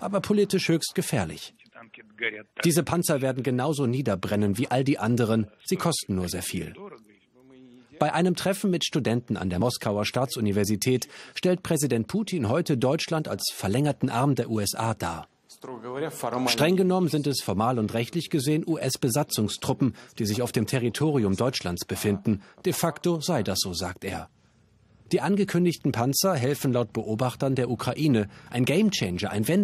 aber politisch höchst gefährlich. Diese Panzer werden genauso niederbrennen wie all die anderen, sie kosten nur sehr viel. Bei einem Treffen mit Studenten an der Moskauer Staatsuniversität stellt Präsident Putin heute Deutschland als verlängerten Arm der USA dar. Streng genommen sind es formal und rechtlich gesehen US-Besatzungstruppen, die sich auf dem Territorium Deutschlands befinden. De facto sei das so, sagt er. Die angekündigten Panzer helfen laut Beobachtern der Ukraine. Ein Gamechanger, ein Wende.